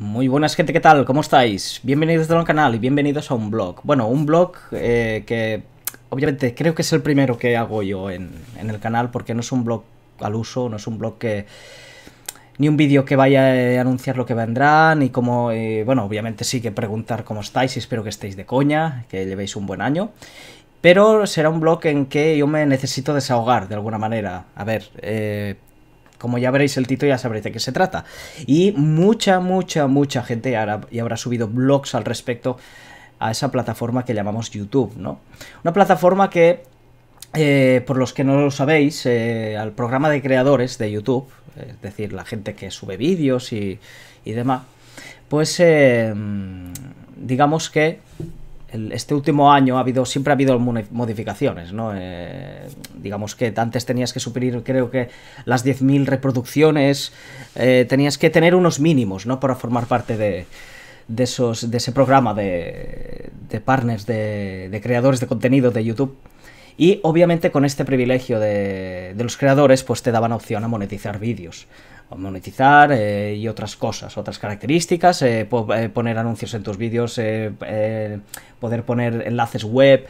Muy buenas gente, ¿qué tal? ¿Cómo estáis? Bienvenidos a un canal y bienvenidos a un blog. Bueno, un blog eh, que obviamente creo que es el primero que hago yo en, el canal porque no es un blog al uso, no es un blog que... Ni un vídeo que vaya a anunciar lo que vendrá, ni como... Eh, bueno, obviamente sí que preguntar cómo estáis y espero que estéis de coña, que llevéis un buen año. Pero será un blog en que yo me necesito desahogar de alguna manera. A ver, eh, como ya veréis el título ya sabréis de qué se trata. Y mucha, mucha, mucha gente ya y habrá subido blogs al respecto a esa plataforma que llamamos YouTube, ¿no? Una plataforma que, eh, por los que no lo sabéis, eh, al programa de creadores de YouTube, es decir, la gente que sube vídeos y, demás, pues eh, digamos que este último año ha habido, siempre ha habido modificaciones, ¿no? Eh, digamos que antes tenías que superar, creo que las 10.000 reproducciones, eh, tenías que tener unos mínimos, ¿no? Para formar parte de, de esos, de ese programa de, partners, de, creadores de contenido de YouTube. Y obviamente con este privilegio de, de los creadores, pues te daban opción a monetizar vídeos monetizar eh, y otras cosas, otras características, eh, eh, poner anuncios en tus vídeos, poder poner enlaces web,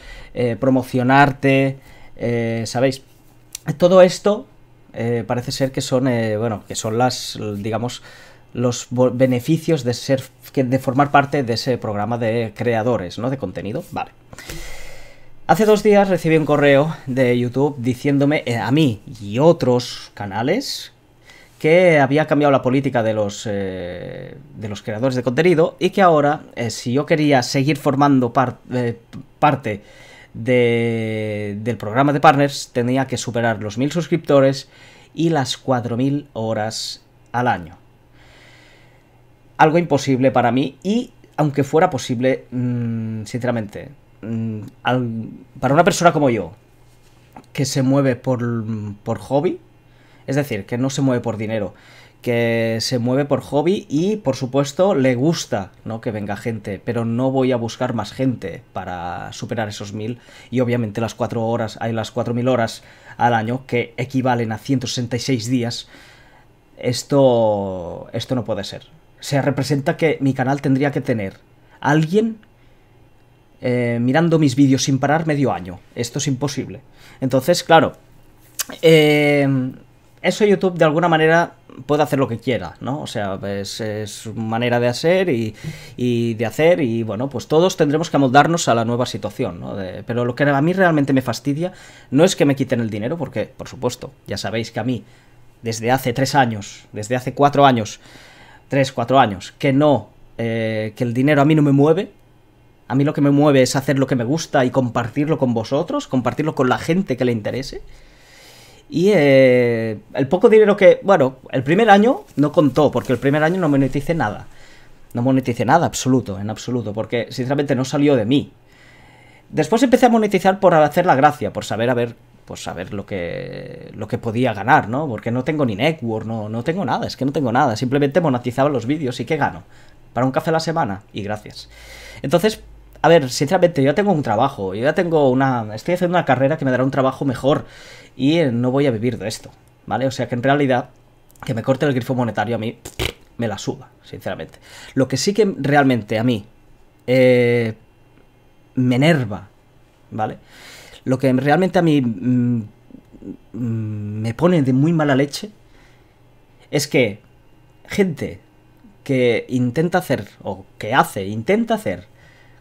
promocionarte, ¿sabéis? Todo esto parece ser que son, bueno, que son las, digamos, los beneficios de ser, de formar parte de ese programa de creadores, ¿no? De contenido, vale. Hace dos días recibí un correo de YouTube diciéndome a mí y otros canales que había cambiado la política de los, eh, de los creadores de contenido y que ahora, eh, si yo quería seguir formando eh, parte del programa de partners, tenía que superar los 1.000 suscriptores y las 4.000 horas al año. Algo imposible para mí y, aunque fuera posible, mm, sinceramente, mm, para una persona como yo, que se mueve por, por hobby, es decir, que no se mueve por dinero, que se mueve por hobby y, por supuesto, le gusta ¿no? que venga gente, pero no voy a buscar más gente para superar esos mil. Y obviamente las cuatro horas, hay las mil horas al año que equivalen a 166 días. Esto, esto no puede ser. Se representa que mi canal tendría que tener alguien eh, mirando mis vídeos sin parar medio año. Esto es imposible. Entonces, claro, eh, eso YouTube de alguna manera puede hacer lo que quiera, ¿no? O sea, es, manera de hacer y, de hacer y bueno, pues todos tendremos que amoldarnos a la nueva situación, ¿no? pero lo que a mí realmente me fastidia no es que me quiten el dinero, porque por supuesto, ya sabéis que a mí, desde hace tres años, desde hace cuatro años, tres, cuatro años, que no, eh, que el dinero a mí no me mueve, a mí lo que me mueve es hacer lo que me gusta y compartirlo con vosotros, compartirlo con la gente que le interese. Y eh, el poco dinero que, bueno, el primer año no contó, porque el primer año no moneticé nada. No moneticé nada, absoluto, en absoluto, porque sinceramente no salió de mí. Después empecé a monetizar por hacer la gracia, por saber a ver, Por saber lo que lo que podía ganar, ¿no? Porque no tengo ni network, no, no tengo nada, es que no tengo nada. Simplemente monetizaba los vídeos y qué gano para un café a la semana y gracias. Entonces a ver, sinceramente, yo ya tengo un trabajo, yo ya tengo una... Estoy haciendo una carrera que me dará un trabajo mejor y eh, no voy a vivir de esto, ¿vale? O sea que en realidad, que me corte el grifo monetario a mí, me la suba, sinceramente. Lo que sí que realmente a mí eh, me enerva, ¿vale? Lo que realmente a mí mm, me pone de muy mala leche es que gente que intenta hacer, o que hace, intenta hacer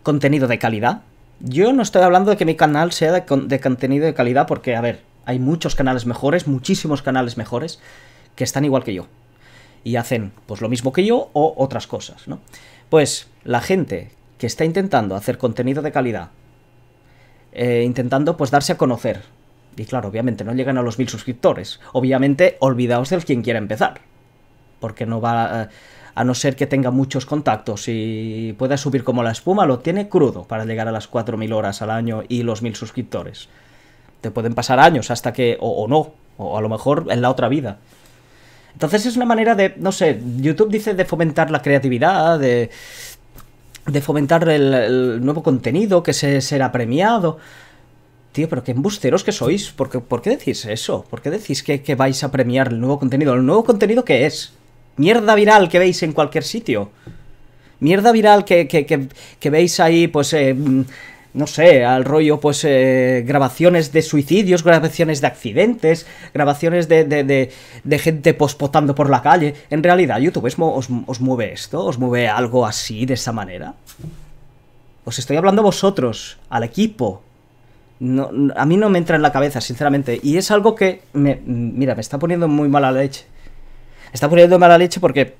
contenido de calidad. Yo no estoy hablando de que mi canal sea de, contenido de calidad porque, a ver, hay muchos canales mejores, muchísimos canales mejores, que están igual que yo. Y hacen pues lo mismo que yo o otras cosas, ¿no? Pues la gente que está intentando hacer contenido de calidad, eh, intentando pues darse a conocer. Y claro, obviamente no llegan a los mil suscriptores. Obviamente, olvidaos de quien quiera empezar. Porque no va... Eh, a no ser que tenga muchos contactos y pueda subir como la espuma, lo tiene crudo para llegar a las 4.000 horas al año y los 1.000 suscriptores. Te pueden pasar años hasta que, o, no, o a lo mejor en la otra vida. Entonces es una manera de, no sé, YouTube dice de fomentar la creatividad, de, de fomentar el, nuevo contenido que se será premiado. Tío, pero qué embusteros que sois. ¿Por qué, por decís eso? ¿Por qué decís que, que vais a premiar el nuevo contenido? ¿El nuevo contenido qué es? Mierda viral que veis en cualquier sitio. Mierda viral que, veis ahí, pues... Eh, mm, no sé, al rollo, pues, eh, grabaciones de suicidios, grabaciones de accidentes, grabaciones de, de, gente pospotando por la calle. En realidad, YouTube, os, mueve esto? ¿Os mueve algo así, de esa manera? Os estoy hablando a vosotros, al equipo. a mí no me entra en la cabeza, sinceramente. Y es algo que, me, mm, mira, me está poniendo muy mala leche está poniendo mala leche porque,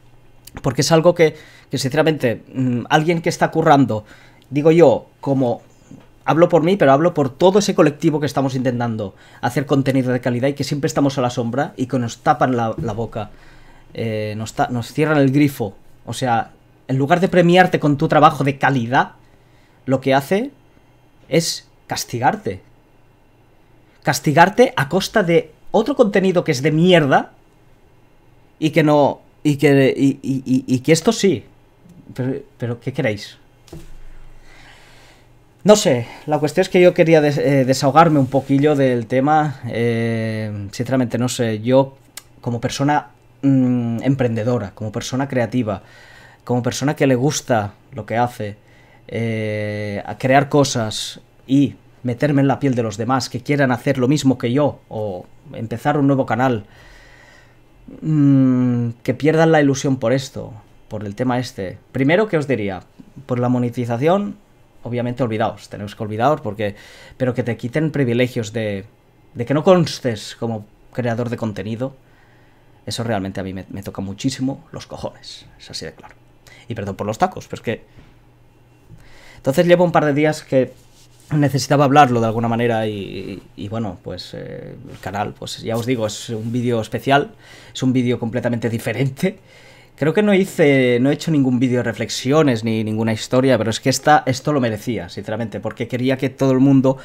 porque es algo que, que sinceramente, mm, alguien que está currando, digo yo, como hablo por mí, pero hablo por todo ese colectivo que estamos intentando hacer contenido de calidad y que siempre estamos a la sombra y que nos tapan la, boca, eh, nos, nos cierran el grifo. O sea, en lugar de premiarte con tu trabajo de calidad, lo que hace es castigarte. Castigarte a costa de otro contenido que es de mierda, y que no. Y que, y, que esto sí. Pero, pero, ¿qué queréis? No sé, la cuestión es que yo quería eh, desahogarme un poquillo del tema. Eh, sinceramente, no sé, yo como persona mm, emprendedora, como persona creativa, como persona que le gusta lo que hace, eh, crear cosas y meterme en la piel de los demás que quieran hacer lo mismo que yo o empezar un nuevo canal Mm, que pierdan la ilusión por esto, por el tema este. Primero, ¿qué os diría? Por la monetización, obviamente olvidaos, Tenemos que olvidaros porque... Pero que te quiten privilegios de, de que no constes como creador de contenido. Eso realmente a mí me, me toca muchísimo los cojones, es así de claro. Y perdón por los tacos, pero es que... Entonces llevo un par de días que necesitaba hablarlo de alguna manera y, bueno, pues eh, el canal, pues ya os digo, es un vídeo especial, es un vídeo completamente diferente. Creo que no hice, no he hecho ningún vídeo de reflexiones ni ninguna historia, pero es que esta, esto lo merecía, sinceramente, porque quería que todo el mundo,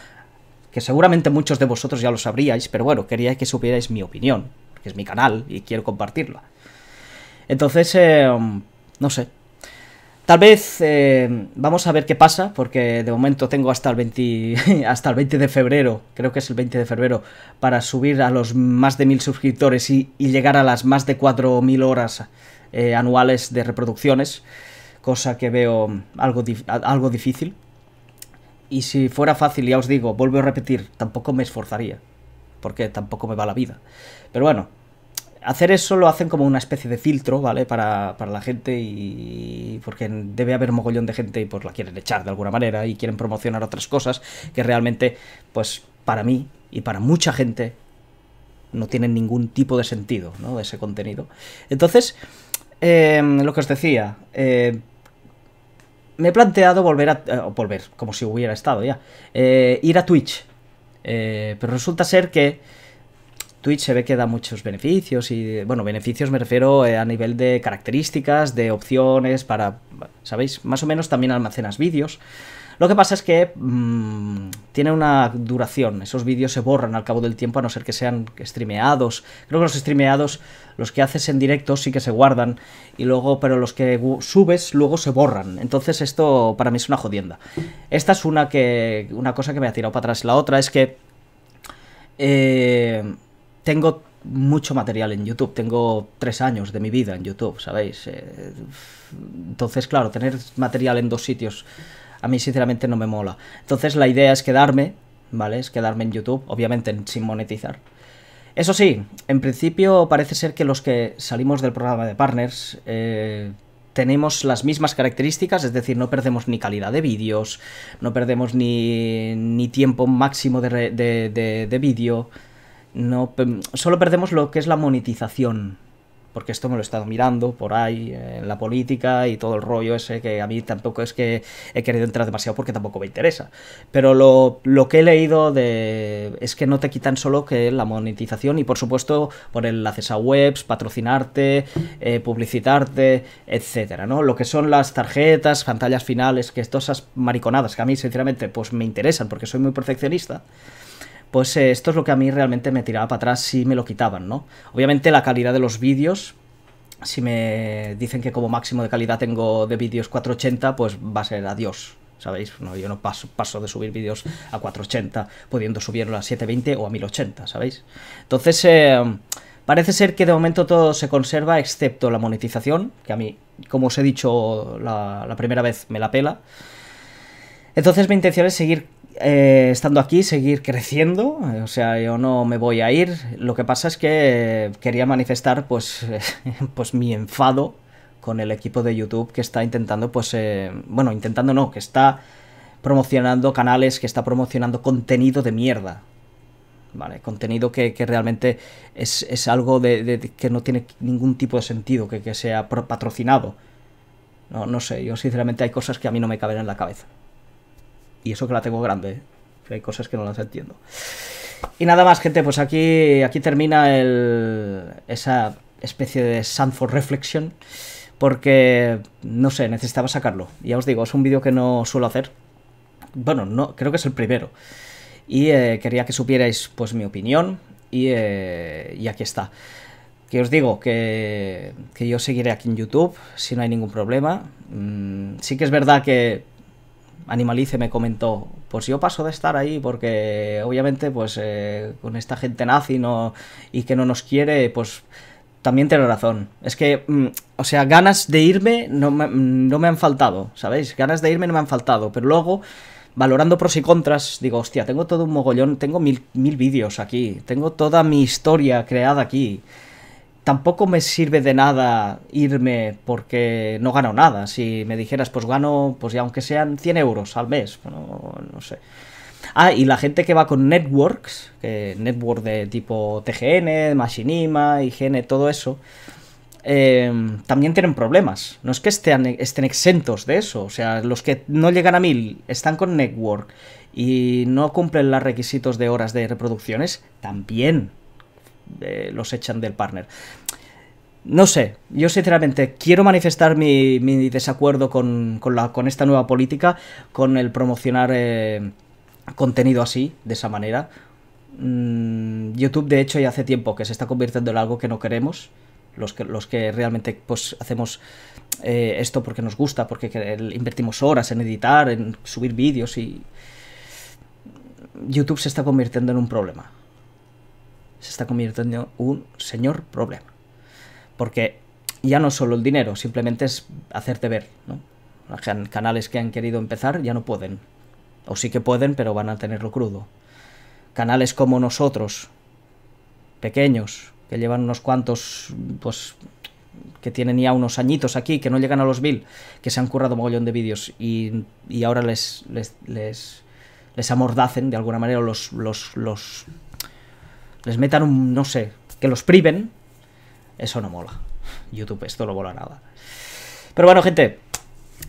que seguramente muchos de vosotros ya lo sabríais, pero bueno, quería que supierais mi opinión, que es mi canal y quiero compartirla. Entonces, eh, no sé, Tal vez eh, vamos a ver qué pasa, porque de momento tengo hasta el, 20, hasta el de febrero, creo que es el 20 de febrero, para subir a los más de mil suscriptores y, llegar a las más de 4.000 horas eh, anuales de reproducciones, cosa que veo algo, algo difícil. Y si fuera fácil, ya os digo, vuelvo a repetir, tampoco me esforzaría, porque tampoco me va la vida. Pero bueno, hacer eso lo hacen como una especie de filtro, ¿vale? Para, la gente y porque debe haber mogollón de gente y pues la quieren echar de alguna manera y quieren promocionar otras cosas que realmente, pues para mí y para mucha gente no tienen ningún tipo de sentido, ¿no? De Ese contenido. Entonces, em, lo que os decía, em, me he planteado volver a... Eh, volver, como si hubiera estado ya. Eh, ir a Twitch. Eh, pero resulta ser que Twitch se ve que da muchos beneficios y, bueno, beneficios me refiero eh, a nivel de características, de opciones para, ¿sabéis? Más o menos también almacenas vídeos. Lo que pasa es que mm, tiene una duración, esos vídeos se borran al cabo del tiempo a no ser que sean streameados. Creo que los streameados, los que haces en directo sí que se guardan y luego, pero los que subes luego se borran. Entonces esto para mí es una jodienda. Esta es una que una cosa que me ha tirado para atrás. La otra es que eh, tengo mucho material en YouTube, tengo tres años de mi vida en YouTube, ¿sabéis? Eh, entonces, claro, tener material en dos sitios a mí sinceramente no me mola. Entonces la idea es quedarme, ¿vale? Es quedarme en YouTube, obviamente sin monetizar. Eso sí, en principio parece ser que los que salimos del programa de partners eh, tenemos las mismas características, es decir, no perdemos ni calidad de vídeos, no perdemos ni, ni tiempo máximo de, de, de, de vídeo. No, solo perdemos lo que es la monetización. Porque esto me lo he estado mirando por ahí, en la política y todo el rollo ese que a mí tampoco es que he querido entrar demasiado porque tampoco me interesa. Pero lo, que he leído es que no te quitan solo que la monetización y por supuesto por enlaces a webs, patrocinarte, eh, publicitarte, etcétera, ¿no? Lo que son las tarjetas, pantallas finales, que todas mariconadas que a mí sinceramente pues me interesan porque soy muy perfeccionista pues eh, esto es lo que a mí realmente me tiraba para atrás si me lo quitaban, ¿no? Obviamente la calidad de los vídeos, si me dicen que como máximo de calidad tengo de vídeos 480, pues va a ser adiós, ¿sabéis? No, yo no paso, paso de subir vídeos a 480, pudiendo subirlo a 720 o a 1080, ¿sabéis? Entonces, eh, parece ser que de momento todo se conserva, excepto la monetización, que a mí, como os he dicho la, la primera vez, me la pela. Entonces mi intención es seguir eh, estando aquí, seguir creciendo. Eh, o sea, yo no me voy a ir. Lo que pasa es que quería manifestar pues, pues mi enfado con el equipo de YouTube que está intentando, pues, eh, bueno, intentando no, que está promocionando canales, que está promocionando contenido de mierda. Vale, contenido que, realmente es, algo de, que no tiene ningún tipo de sentido, que, sea patrocinado. No, no sé, yo sinceramente hay cosas que a mí no me caben en la cabeza. Y eso que la tengo grande, ¿eh? hay cosas que no las entiendo. Y nada más, gente, pues aquí, aquí termina esa especie de for Reflection, porque, no sé, necesitaba sacarlo. Ya os digo, es un vídeo que no suelo hacer. Bueno, no, creo que es el primero. Y eh, quería que supierais, pues, mi opinión, y, eh, aquí está. Que os digo que, que, yo seguiré aquí en YouTube, si no hay ningún problema. Mm, sí que es verdad que Animalice me comentó, pues yo paso de estar ahí porque obviamente pues eh, con esta gente nazi y que no nos quiere, pues también tiene razón. Es que, mm, o sea, ganas de irme mm, no me, han faltado, ¿sabéis? Ganas de irme no me han faltado, pero luego valorando pros y contras, digo, hostia, tengo todo un mogollón, tengo mil, mil vídeos aquí, tengo toda mi historia creada aquí tampoco me sirve de nada irme porque no gano nada. Si me dijeras, pues gano, pues ya aunque sean 100 euros al mes, no sé. Ah, y la gente que va con networks, network de tipo TGN, Machinima, IGN, todo eso, em, también tienen problemas. No es que estén, estén exentos de eso. O sea, los que no llegan a mil están con network y no cumplen los requisitos de horas de reproducciones, también eh, los echan del partner. No sé, yo sinceramente quiero manifestar mi, desacuerdo con, la, con, esta nueva política, con el promocionar eh, contenido así, de esa manera. Mm, YouTube, de hecho, ya hace tiempo que se está convirtiendo en algo que no queremos, los que, los que realmente pues, hacemos eh, esto porque nos gusta, porque invertimos horas en editar, en subir vídeos y... YouTube se está convirtiendo en un problema se está convirtiendo en un señor problema. Porque ya no solo el dinero, simplemente es hacerte ver, ¿no? Canales que han querido empezar ya no pueden. O sí que pueden, pero van a tenerlo crudo. Canales como nosotros, pequeños, que llevan unos cuantos, pues, que tienen ya unos añitos aquí, que no llegan a los mil, que se han currado mogollón de vídeos y, y ahora les, les, les, les amordacen de alguna manera, los, los, los les metan un, no sé, que los priven, eso no mola. YouTube, esto no mola nada. Pero bueno, gente,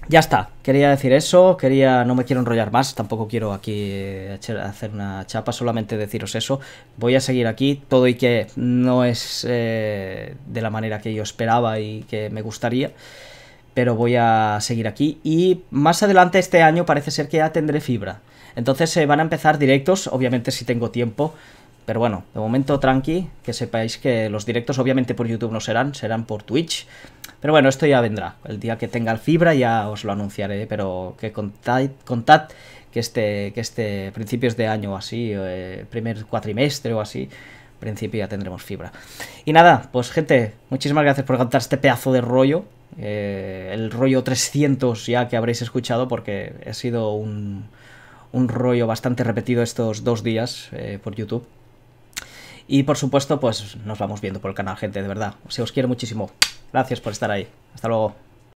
ya está. Quería decir eso, quería, no me quiero enrollar más, tampoco quiero aquí eh, hacer una chapa, solamente deciros eso. Voy a seguir aquí, todo y que no es eh, de la manera que yo esperaba y que me gustaría. Pero voy a seguir aquí y más adelante este año parece ser que ya tendré fibra. Entonces se eh, van a empezar directos, obviamente si tengo tiempo, pero bueno, de momento tranqui, que sepáis que los directos obviamente por YouTube no serán, serán por Twitch. Pero bueno, esto ya vendrá. El día que tenga el fibra ya os lo anunciaré, pero que contad, contad que este, que este principios de año o así, eh, primer cuatrimestre o así, principio ya tendremos fibra. Y nada, pues gente, muchísimas gracias por cantar este pedazo de rollo. Eh, el rollo 300 ya que habréis escuchado porque he sido un, un rollo bastante repetido estos dos días eh, por YouTube. Y por supuesto, pues nos vamos viendo por el canal, gente, de verdad. Se os quiere muchísimo. Gracias por estar ahí. Hasta luego.